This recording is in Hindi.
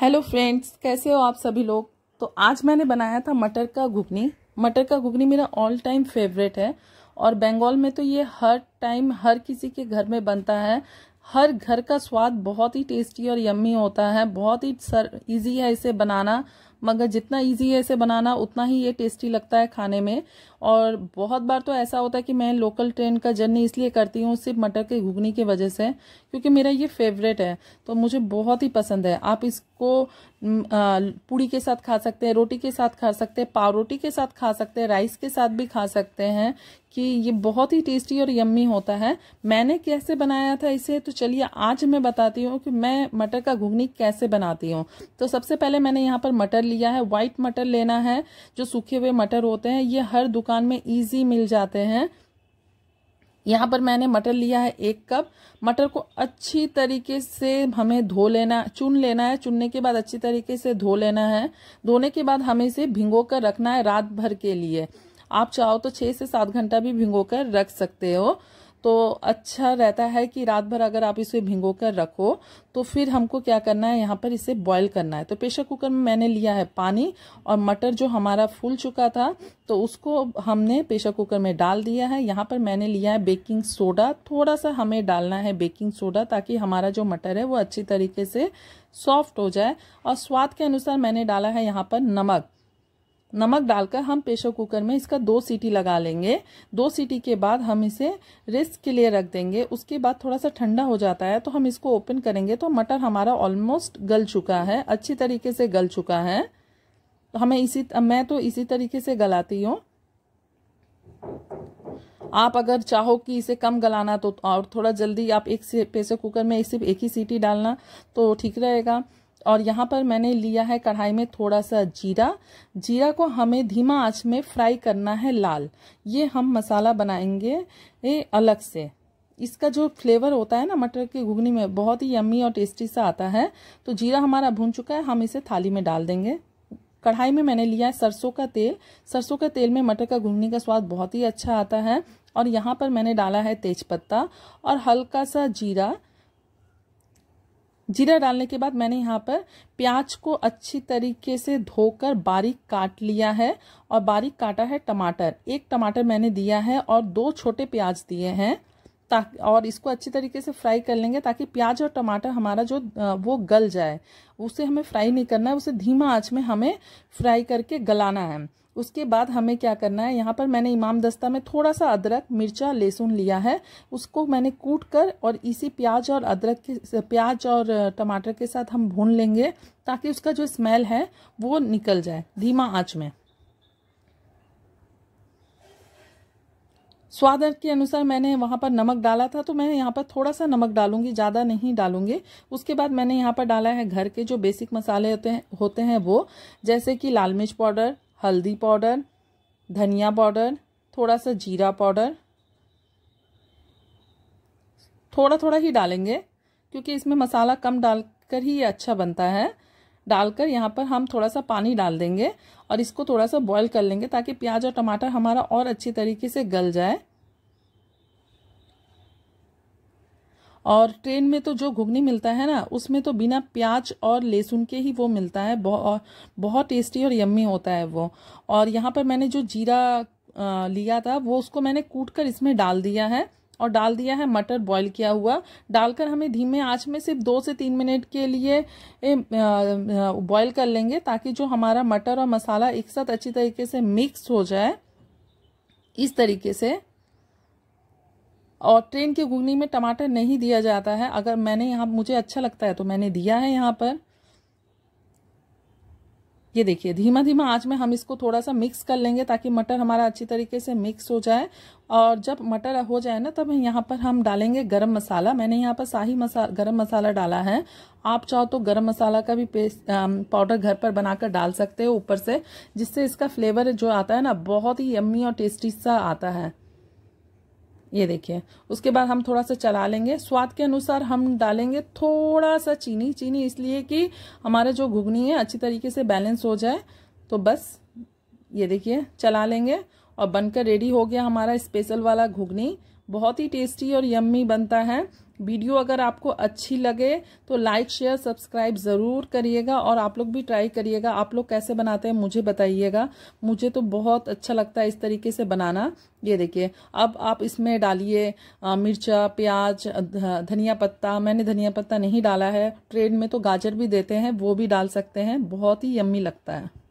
हेलो फ्रेंड्स कैसे हो आप सभी लोग तो आज मैंने बनाया था मटर का घुगनी मटर का घुगनी मेरा ऑल टाइम फेवरेट है और बंगाल में तो ये हर टाइम हर किसी के घर में बनता है हर घर का स्वाद बहुत ही टेस्टी और यम्मी होता है बहुत ही सर इजी है इसे बनाना मगर जितना इजी है इसे बनाना उतना ही ये टेस्टी लगता है खाने में और बहुत बार तो ऐसा होता है कि मैं लोकल ट्रेन का जर्नी इसलिए करती हूँ सिर्फ मटर के घुगनी की वजह से क्योंकि मेरा ये फेवरेट है तो मुझे बहुत ही पसंद है आप इसको पूड़ी के साथ खा सकते हैं रोटी के साथ खा सकते हैं पाव रोटी के साथ खा सकते हैं राइस के साथ भी खा सकते हैं कि ये बहुत ही टेस्टी और यम्मी होता है मैंने कैसे बनाया था इसे तो चलिए आज मैं बताती हूँ कि मैं मटर का घुगनी कैसे बनाती हूँ तो सबसे पहले मैंने यहाँ पर मटर लिया है व्हाइट मटर लेना है जो सूखे हुए मटर होते हैं ये हर दुकान में ईजी मिल जाते हैं यहाँ पर मैंने मटर लिया है एक कप मटर को अच्छी तरीके से हमें धो लेना चुन लेना है चुनने के बाद अच्छी तरीके से धो लेना है धोने के बाद हमें इसे भिंगो कर रखना है रात भर के लिए आप चाहो तो छः से सात घंटा भी भिंगो कर रख सकते हो तो अच्छा रहता है कि रात भर अगर आप इसे भिंगो कर रखो तो फिर हमको क्या करना है यहाँ पर इसे बॉईल करना है तो प्रेशर कुकर में मैंने लिया है पानी और मटर जो हमारा फूल चुका था तो उसको हमने प्रेशर कुकर में डाल दिया है यहाँ पर मैंने लिया है बेकिंग सोडा थोड़ा सा हमें डालना है बेकिंग सोडा ताकि हमारा जो मटर है वो अच्छी तरीके से सॉफ्ट हो जाए और स्वाद के अनुसार मैंने डाला है यहाँ पर नमक नमक डालकर हम प्रेशर कुकर में इसका दो सीटी लगा लेंगे दो सीटी के बाद हम इसे रेस्ट के लिए रख देंगे उसके बाद थोड़ा सा ठंडा हो जाता है तो हम इसको ओपन करेंगे तो मटर हमारा ऑलमोस्ट गल चुका है अच्छी तरीके से गल चुका है तो हमें इसी मैं तो इसी तरीके से गलाती हूँ आप अगर चाहो कि इसे कम गलाना तो और थोड़ा जल्दी आप एक प्रेशर कुकर में सिर्फ एक ही सीटी डालना तो ठीक रहेगा और यहाँ पर मैंने लिया है कढ़ाई में थोड़ा सा जीरा जीरा को हमें धीमा आंच में फ्राई करना है लाल ये हम मसाला बनाएंगे ये अलग से इसका जो फ्लेवर होता है ना मटर की घुगनी में बहुत ही यम्मी और टेस्टी सा आता है तो जीरा हमारा भून चुका है हम इसे थाली में डाल देंगे कढ़ाई में मैंने लिया है सरसों का तेल सरसों का तेल में मटर का घुगनी का स्वाद बहुत ही अच्छा आता है और यहाँ पर मैंने डाला है तेजपत्ता और हल्का सा जीरा जीरा डालने के बाद मैंने यहाँ पर प्याज को अच्छी तरीके से धोकर बारीक काट लिया है और बारीक काटा है टमाटर एक टमाटर मैंने दिया है और दो छोटे प्याज दिए हैं और इसको अच्छी तरीके से फ्राई कर लेंगे ताकि प्याज और टमाटर हमारा जो वो गल जाए उसे हमें फ्राई नहीं करना है उसे धीमा आंच में हमें फ्राई करके गलाना है उसके बाद हमें क्या करना है यहाँ पर मैंने इमाम दस्ता में थोड़ा सा अदरक मिर्चा लहसुन लिया है उसको मैंने कूट कर और इसी प्याज और अदरक के प्याज और टमाटर के साथ हम भून लेंगे ताकि उसका जो स्मेल है वो निकल जाए धीमा आँच में स्वाद के अनुसार मैंने वहाँ पर नमक डाला था तो मैं यहाँ पर थोड़ा सा नमक डालूंगी ज़्यादा नहीं डालूंगी उसके बाद मैंने यहाँ पर डाला है घर के जो बेसिक मसाले होते हैं होते हैं वो जैसे कि लाल मिर्च पाउडर हल्दी पाउडर धनिया पाउडर थोड़ा सा जीरा पाउडर थोड़ा थोड़ा ही डालेंगे क्योंकि इसमें मसाला कम कर ही अच्छा बनता है डालकर यहाँ पर हम थोड़ा सा पानी डाल देंगे और इसको थोड़ा सा बॉईल कर लेंगे ताकि प्याज और टमाटर हमारा और अच्छी तरीके से गल जाए और ट्रेन में तो जो घुगनी मिलता है ना उसमें तो बिना प्याज और लहसुन के ही वो मिलता है बहुत टेस्टी और यम्मी होता है वो और यहाँ पर मैंने जो जीरा लिया था वो उसको मैंने कूट कर इसमें डाल दिया है और डाल दिया है मटर बॉईल किया हुआ डालकर हमें धीमे आंच में सिर्फ दो से तीन मिनट के लिए बॉईल कर लेंगे ताकि जो हमारा मटर और मसाला एक साथ अच्छी तरीके से मिक्स हो जाए इस तरीके से और ट्रेन की घुगनी में टमाटर नहीं दिया जाता है अगर मैंने यहाँ मुझे अच्छा लगता है तो मैंने दिया है यहाँ पर ये देखिए धीमा धीमा आँच में हम इसको थोड़ा सा मिक्स कर लेंगे ताकि मटर हमारा अच्छी तरीके से मिक्स हो जाए और जब मटर हो जाए ना तब यहाँ पर हम डालेंगे गरम मसाला मैंने यहाँ पर शाही मसा गरम मसाला डाला है आप चाहो तो गरम मसाला का भी पेस्ट पाउडर घर पर बनाकर डाल सकते हो ऊपर से जिससे इसका फ्लेवर जो आता है ना बहुत ही यम्मी और टेस्टी सा आता है ये देखिए उसके बाद हम थोड़ा सा चला लेंगे स्वाद के अनुसार हम डालेंगे थोड़ा सा चीनी चीनी इसलिए कि हमारा जो घुगनी है अच्छी तरीके से बैलेंस हो जाए तो बस ये देखिए चला लेंगे और बनकर रेडी हो गया हमारा स्पेशल वाला घुगनी बहुत ही टेस्टी और यम्मी बनता है वीडियो अगर आपको अच्छी लगे तो लाइक शेयर सब्सक्राइब ज़रूर करिएगा और आप लोग भी ट्राई करिएगा आप लोग कैसे बनाते हैं मुझे बताइएगा मुझे तो बहुत अच्छा लगता है इस तरीके से बनाना ये देखिए अब आप इसमें डालिए मिर्चा प्याज धनिया पत्ता मैंने धनिया पत्ता नहीं डाला है ट्रेन में तो गाजर भी देते हैं वो भी डाल सकते हैं बहुत ही यम्मी लगता है